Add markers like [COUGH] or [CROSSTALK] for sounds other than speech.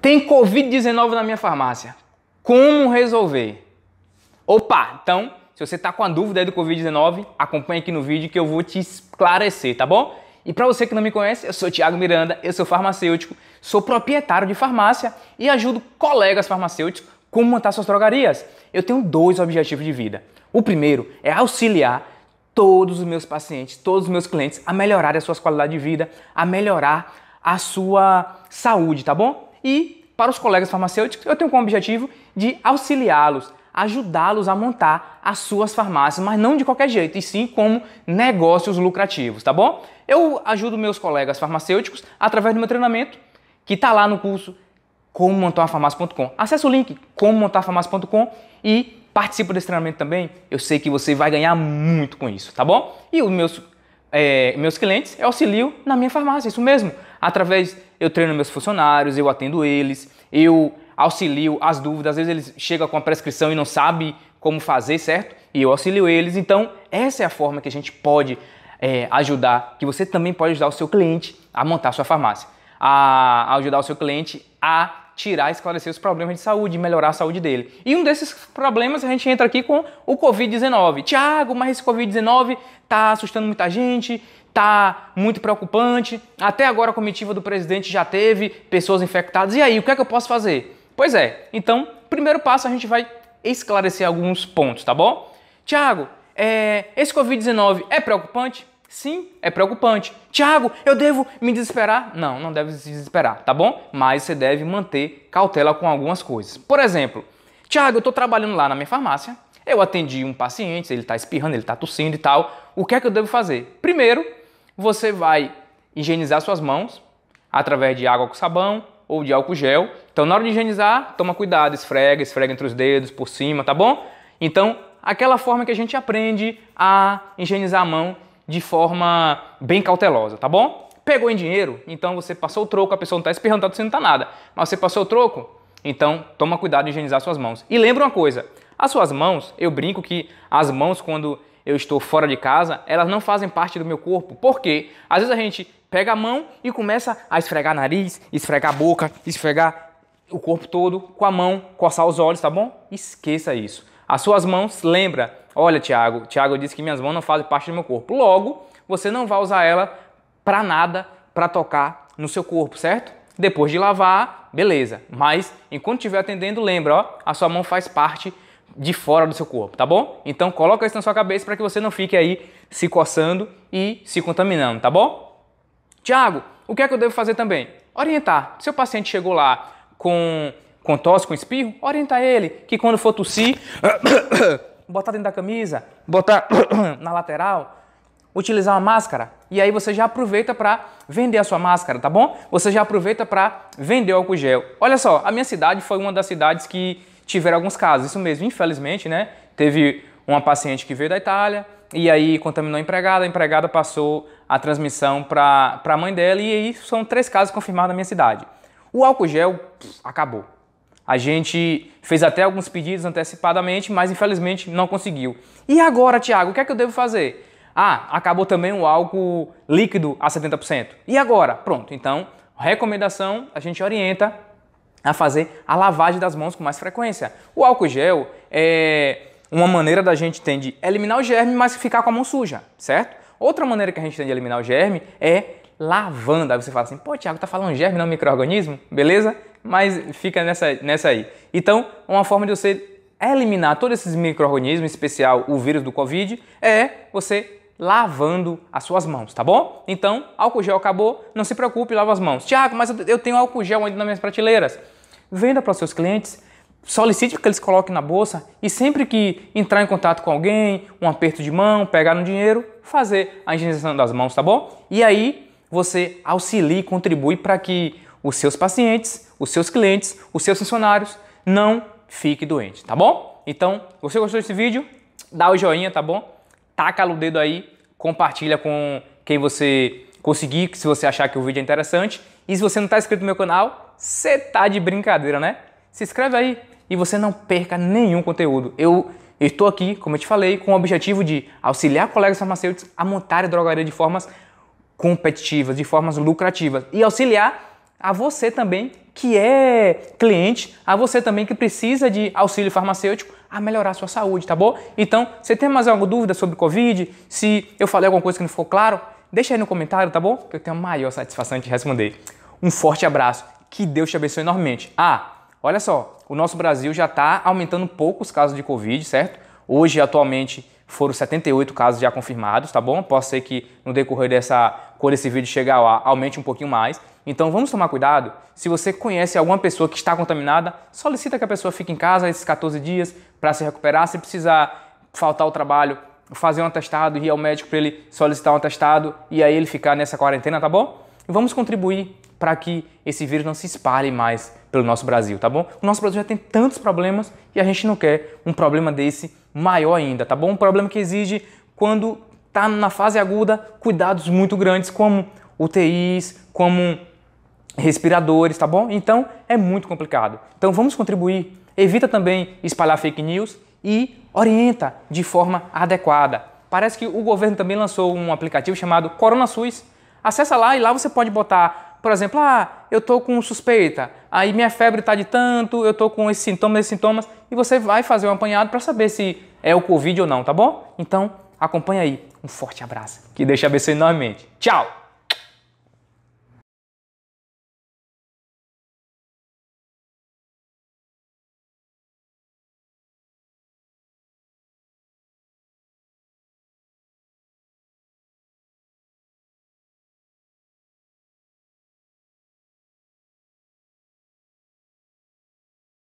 Tem Covid-19 na minha farmácia. Como resolver? Opa, então, se você está com a dúvida aí do Covid-19, acompanha aqui no vídeo que eu vou te esclarecer, tá bom? E para você que não me conhece, eu sou Tiago Miranda, eu sou farmacêutico, sou proprietário de farmácia e ajudo colegas farmacêuticos como montar suas drogarias. Eu tenho dois objetivos de vida. O primeiro é auxiliar todos os meus pacientes, todos os meus clientes a melhorar a sua qualidade de vida, a melhorar a sua saúde, tá bom? E para os colegas farmacêuticos, eu tenho como objetivo de auxiliá-los, ajudá-los a montar as suas farmácias, mas não de qualquer jeito, e sim como negócios lucrativos, tá bom? Eu ajudo meus colegas farmacêuticos através do meu treinamento, que está lá no curso como montar farmácia.com. Acesse o link como montar farmácia.com e participe desse treinamento também. Eu sei que você vai ganhar muito com isso, tá bom? E os meus é, meus clientes, eu auxilio na minha farmácia, isso mesmo. Através, eu treino meus funcionários, eu atendo eles, eu auxilio as dúvidas. Às vezes eles chegam com a prescrição e não sabe como fazer, certo? E eu auxilio eles. Então, essa é a forma que a gente pode é, ajudar, que você também pode ajudar o seu cliente a montar a sua farmácia, a, a ajudar o seu cliente a tirar, esclarecer os problemas de saúde melhorar a saúde dele. E um desses problemas a gente entra aqui com o Covid-19. Tiago, mas esse Covid-19 tá assustando muita gente, tá muito preocupante. Até agora a comitiva do presidente já teve pessoas infectadas. E aí, o que é que eu posso fazer? Pois é, então, primeiro passo a gente vai esclarecer alguns pontos, tá bom? Tiago, é, esse Covid-19 é preocupante? Sim, é preocupante. Tiago, eu devo me desesperar? Não, não deve se desesperar, tá bom? Mas você deve manter cautela com algumas coisas. Por exemplo, Tiago, eu estou trabalhando lá na minha farmácia, eu atendi um paciente, ele está espirrando, ele está tossindo e tal. O que é que eu devo fazer? Primeiro, você vai higienizar suas mãos através de água com sabão ou de álcool gel. Então, na hora de higienizar, toma cuidado, esfrega, esfrega entre os dedos, por cima, tá bom? Então, aquela forma que a gente aprende a higienizar a mão de forma bem cautelosa, tá bom? Pegou em dinheiro, então você passou o troco, a pessoa não está espirrando, tá, você não está nada. Mas você passou o troco, então toma cuidado de higienizar suas mãos. E lembra uma coisa, as suas mãos, eu brinco que as mãos quando eu estou fora de casa, elas não fazem parte do meu corpo. Por quê? Às vezes a gente pega a mão e começa a esfregar nariz, esfregar boca, esfregar o corpo todo com a mão, coçar os olhos, tá bom? Esqueça isso. As suas mãos, lembra, Olha, Tiago, Tiago disse que minhas mãos não fazem parte do meu corpo. Logo, você não vai usar ela para nada, para tocar no seu corpo, certo? Depois de lavar, beleza. Mas enquanto estiver atendendo, lembra, ó, a sua mão faz parte de fora do seu corpo, tá bom? Então coloca isso na sua cabeça para que você não fique aí se coçando e se contaminando, tá bom? Tiago, o que é que eu devo fazer também? Orientar. Seu paciente chegou lá com, com tosse, com espirro, orienta ele que quando for tossir [COUGHS] [COUGHS] botar dentro da camisa, botar [COUGHS] na lateral, utilizar uma máscara. E aí você já aproveita para vender a sua máscara, tá bom? Você já aproveita para vender o álcool gel. Olha só, a minha cidade foi uma das cidades que tiveram alguns casos, isso mesmo, infelizmente, né? Teve uma paciente que veio da Itália e aí contaminou a empregada, a empregada passou a transmissão para a mãe dela e aí são três casos confirmados na minha cidade. O álcool gel pff, acabou. A gente fez até alguns pedidos antecipadamente, mas infelizmente não conseguiu. E agora, Tiago, o que é que eu devo fazer? Ah, acabou também o álcool líquido a 70%. E agora? Pronto, então, recomendação, a gente orienta a fazer a lavagem das mãos com mais frequência. O álcool gel é uma maneira da gente tem de eliminar o germe, mas ficar com a mão suja, certo? Outra maneira que a gente tem de eliminar o germe é lavando. Aí você fala assim, pô, Tiago, tá falando germe, não microorganismo? Beleza? mas fica nessa, nessa aí. Então, uma forma de você eliminar todos esses micro-organismos, em especial o vírus do Covid, é você lavando as suas mãos, tá bom? Então, álcool gel acabou, não se preocupe, lava as mãos. Tiago, mas eu tenho álcool gel ainda nas minhas prateleiras. Venda para os seus clientes, solicite que eles coloquem na bolsa e sempre que entrar em contato com alguém, um aperto de mão, pegar no um dinheiro, fazer a higienização das mãos, tá bom? E aí você auxilia e contribui para que os seus pacientes os seus clientes, os seus funcionários. Não fique doente, tá bom? Então, você gostou desse vídeo? Dá o joinha, tá bom? Taca o dedo aí, compartilha com quem você conseguir, se você achar que o vídeo é interessante. E se você não está inscrito no meu canal, você tá de brincadeira, né? Se inscreve aí e você não perca nenhum conteúdo. Eu estou aqui, como eu te falei, com o objetivo de auxiliar colegas farmacêuticos a montar a drogaria de formas competitivas, de formas lucrativas e auxiliar a você também que é cliente, a você também que precisa de auxílio farmacêutico a melhorar a sua saúde, tá bom? Então, você tem mais alguma dúvida sobre Covid? Se eu falei alguma coisa que não ficou claro, deixa aí no comentário, tá bom? Que eu tenho a maior satisfação de responder. Um forte abraço, que Deus te abençoe enormemente. Ah, olha só, o nosso Brasil já está aumentando poucos casos de Covid, certo? Hoje, atualmente, foram 78 casos já confirmados, tá bom? Pode ser que no decorrer dessa quando esse vídeo chegar lá, aumente um pouquinho mais. Então vamos tomar cuidado. Se você conhece alguma pessoa que está contaminada, solicita que a pessoa fique em casa esses 14 dias para se recuperar. Se precisar faltar o trabalho, fazer um atestado, ir ao médico para ele solicitar um atestado e aí ele ficar nessa quarentena, tá bom? e vamos contribuir para que esse vírus não se espalhe mais pelo nosso Brasil, tá bom? O nosso Brasil já tem tantos problemas e a gente não quer um problema desse maior ainda, tá bom? Um problema que exige quando está na fase aguda cuidados muito grandes como UTIs, como respiradores, tá bom? Então é muito complicado. Então vamos contribuir. Evita também espalhar fake news e orienta de forma adequada. Parece que o governo também lançou um aplicativo chamado Corona Acessa lá e lá você pode botar, por exemplo, ah, eu tô com suspeita, aí minha febre tá de tanto, eu tô com esses sintomas, esses sintomas, e você vai fazer um apanhado para saber se é o Covid ou não, tá bom? Então, acompanha aí. Um forte abraço. Que deixa te abençoe enormemente. Tchau!